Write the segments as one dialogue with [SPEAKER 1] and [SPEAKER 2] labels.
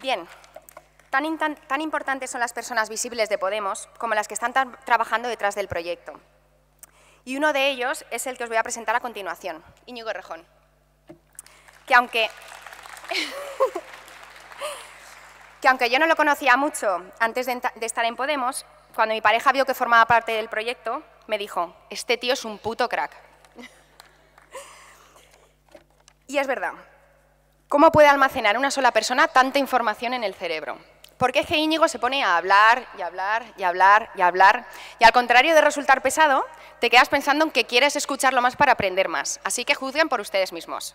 [SPEAKER 1] Bien, tan, importantes son las personas visibles de Podemos como las que están trabajando detrás del proyecto. Y uno de ellos es el que os voy a presentar a continuación, Íñigo Rejón. Que aunque... que aunque yo no lo conocía mucho antes de, estar en Podemos, cuando mi pareja vio que formaba parte del proyecto, me dijo, este tío es un puto crack. y es verdad, ¿Cómo puede almacenar una sola persona tanta información en el cerebro? Porque es que Íñigo se pone a hablar y hablar y hablar y hablar. Y al contrario de resultar pesado, te quedas pensando en que quieres escucharlo más para aprender más. Así que juzguen por ustedes mismos.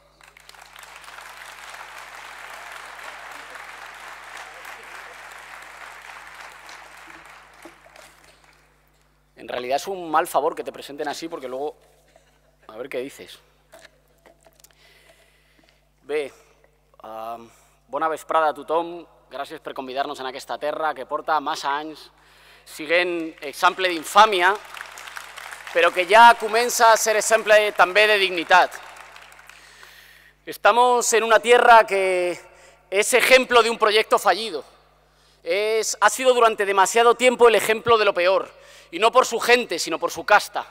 [SPEAKER 1] En realidad es un mal favor que te presenten así porque luego... A ver qué dices. Ve, Buena bona vesprada a gracias Gracias por convidarnos en esta tierra que porta años. Siguen ejemplo de infamia, pero que ya comienza a ser ejemplo también de dignidad. Estamos en una tierra que es ejemplo de un proyecto fallido. Es, ha sido durante demasiado tiempo el ejemplo de lo peor, y no por su gente, sino por su casta.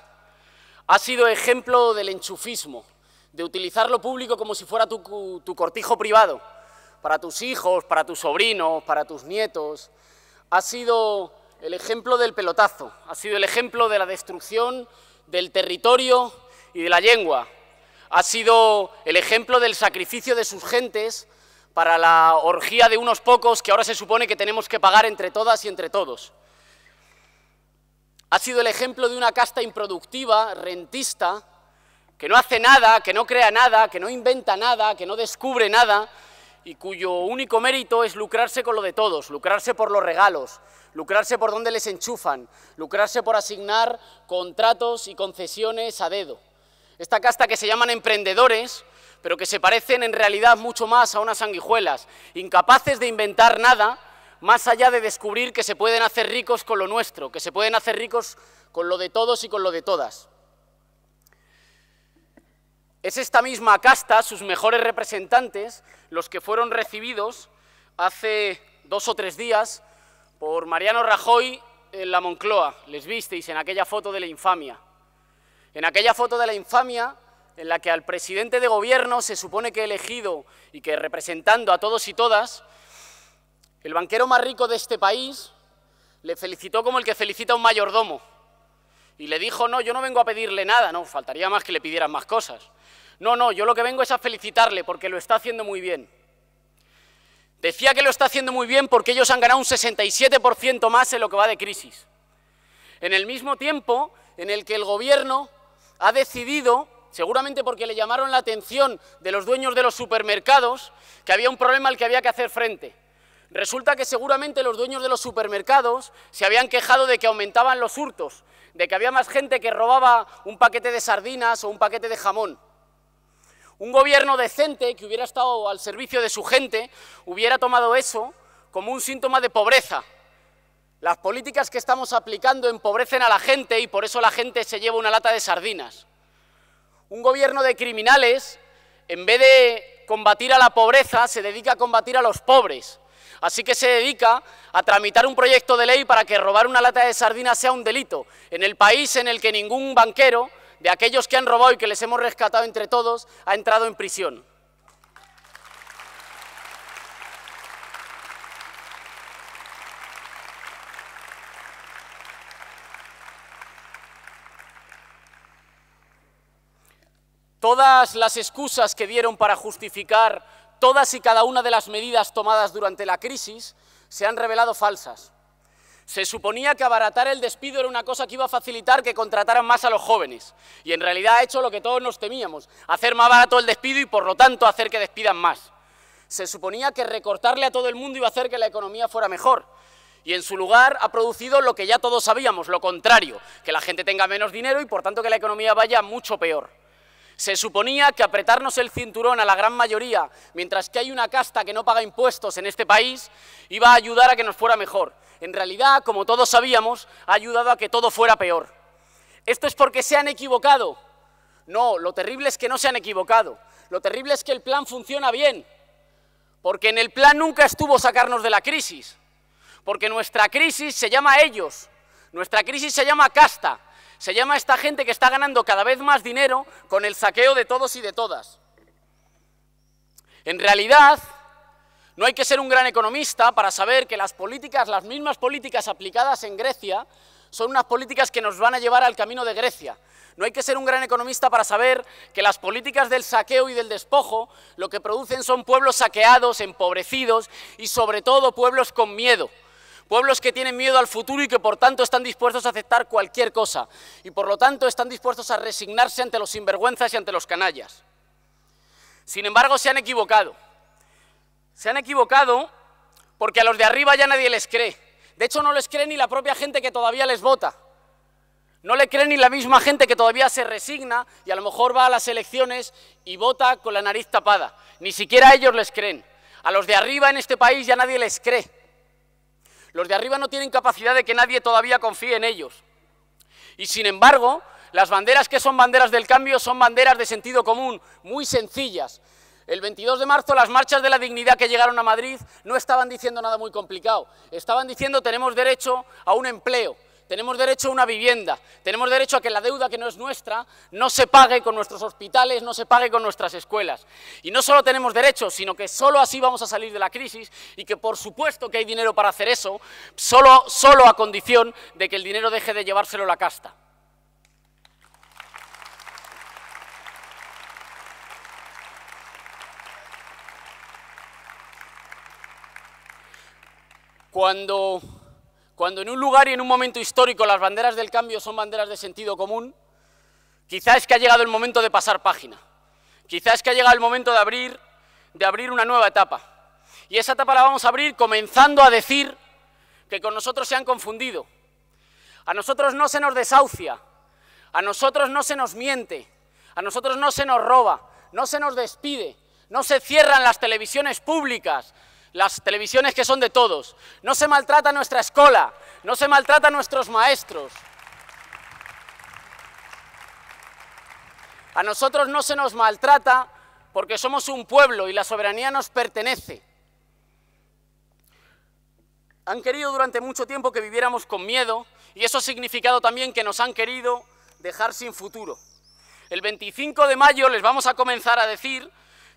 [SPEAKER 1] Ha sido ejemplo del enchufismo, de utilizar lo público como si fuera tu, cortijo privado, para tus hijos, para tus sobrinos, para tus nietos. Ha sido el ejemplo del pelotazo, ha sido el ejemplo de la destrucción del territorio y de la lengua. Ha sido el ejemplo del sacrificio de sus gentes para la orgía de unos pocos que ahora se supone que tenemos que pagar entre todas y entre todos. Ha sido el ejemplo de una casta improductiva, rentista, que no hace nada, que no crea nada, que no inventa nada, que no descubre nada, y cuyo único mérito es lucrarse con lo de todos, lucrarse por los regalos, lucrarse por dónde les enchufan, lucrarse por asignar contratos y concesiones a dedo. Esta casta que se llaman emprendedores, pero que se parecen en realidad mucho más a unas sanguijuelas, incapaces de inventar nada, más allá de descubrir que se pueden hacer ricos con lo nuestro, que se pueden hacer ricos con lo de todos y con lo de todas. Es esta misma casta, sus mejores representantes, los que fueron recibidos hace dos o tres días por Mariano Rajoy en la Moncloa. Les visteis en aquella foto de la infamia. En aquella foto de la infamia en la que al presidente de gobierno se supone que elegido y que representando a todos y todas, el banquero más rico de este país le felicitó como el que felicita a un mayordomo. Y le dijo, no, yo no vengo a pedirle nada, no, faltaría más que le pidieran más cosas. No, no, yo lo que vengo es a felicitarle porque lo está haciendo muy bien. Decía que lo está haciendo muy bien porque ellos han ganado un 67% más en lo que va de crisis. En el mismo tiempo en el que el Gobierno ha decidido, seguramente porque le llamaron la atención de los dueños de los supermercados, que había un problema al que había que hacer frente. Resulta que seguramente los dueños de los supermercados se habían quejado de que aumentaban los hurtos, de que había más gente que robaba un paquete de sardinas o un paquete de jamón. Un gobierno decente, que hubiera estado al servicio de su gente, hubiera tomado eso como un síntoma de pobreza. Las políticas que estamos aplicando empobrecen a la gente y por eso la gente se lleva una lata de sardinas. Un gobierno de criminales, en vez de combatir a la pobreza, se dedica a combatir a los pobres. Así que se dedica a tramitar un proyecto de ley para que robar una lata de sardinas sea un delito, en el país en el que ningún banquero de aquellos que han robado y que les hemos rescatado entre todos, ha entrado en prisión. Todas las excusas que dieron para justificar todas y cada una de las medidas tomadas durante la crisis se han revelado falsas se suponía que abaratar el despido era una cosa que iba a facilitar que contrataran más a los jóvenes. Y en realidad ha hecho lo que todos nos temíamos, hacer más barato el despido y por lo tanto hacer que despidan más. Se suponía que recortarle a todo el mundo iba a hacer que la economía fuera mejor. Y en su lugar ha producido lo que ya todos sabíamos, lo contrario, que la gente tenga menos dinero y por tanto que la economía vaya mucho peor. Se suponía que apretarnos el cinturón a la gran mayoría, mientras que hay una casta que no paga impuestos en este país, iba a ayudar a que nos fuera mejor. En realidad, como todos sabíamos, ha ayudado a que todo fuera peor. ¿Esto es porque se han equivocado? No, lo terrible es que no se han equivocado. Lo terrible es que el plan funciona bien, porque en el plan nunca estuvo sacarnos de la crisis, porque nuestra crisis se llama ellos, nuestra crisis se llama casta, se llama esta gente que está ganando cada vez más dinero con el saqueo de todos y de todas. En realidad, no hay que ser un gran economista para saber que las políticas, las mismas políticas aplicadas en Grecia, son unas políticas que nos van a llevar al camino de Grecia. No hay que ser un gran economista para saber que las políticas del saqueo y del despojo lo que producen son pueblos saqueados, empobrecidos y sobre todo pueblos con miedo. Pueblos que tienen miedo al futuro y que por tanto están dispuestos a aceptar cualquier cosa. Y por lo tanto están dispuestos a resignarse ante los sinvergüenzas y ante los canallas. Sin embargo, se han equivocado. Se han equivocado porque a los de arriba ya nadie les cree. De hecho, no les cree ni la propia gente que todavía les vota. No le cree ni la misma gente que todavía se resigna y a lo mejor va a las elecciones y vota con la nariz tapada. Ni siquiera ellos les creen. A los de arriba en este país ya nadie les cree. Los de arriba no tienen capacidad de que nadie todavía confíe en ellos. Y sin embargo, las banderas que son banderas del cambio son banderas de sentido común, muy sencillas. El 22 de marzo las marchas de la dignidad que llegaron a Madrid no estaban diciendo nada muy complicado, estaban diciendo tenemos derecho a un empleo, tenemos derecho a una vivienda, tenemos derecho a que la deuda que no es nuestra no se pague con nuestros hospitales, no se pague con nuestras escuelas. Y no solo tenemos derecho, sino que solo así vamos a salir de la crisis y que por supuesto que hay dinero para hacer eso, solo, solo a condición de que el dinero deje de llevárselo la casta. Cuando cuando en un lugar y en un momento histórico las banderas del cambio son banderas de sentido común, quizás es que ha llegado el momento de pasar página, quizás es que ha llegado el momento de abrir, de abrir una nueva etapa. Y esa etapa la vamos a abrir comenzando a decir que con nosotros se han confundido. A nosotros no se nos desahucia, a nosotros no se nos miente, a nosotros no se nos roba, no se nos despide, no se cierran las televisiones públicas, las televisiones que son de todos. No se maltrata nuestra escuela, no se maltrata nuestros maestros. A nosotros no se nos maltrata porque somos un pueblo y la soberanía nos pertenece. Han querido durante mucho tiempo que viviéramos con miedo y eso ha significado también que nos han querido dejar sin futuro. El 25 de mayo les vamos a comenzar a decir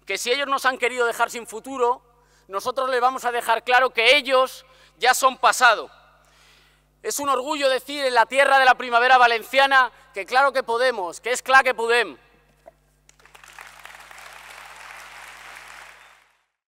[SPEAKER 1] que si ellos nos han querido dejar sin futuro, nosotros les vamos a dejar claro que ellos ya son pasado. Es un orgullo decir en la tierra de la primavera valenciana que claro que podemos, que es claro que podemos.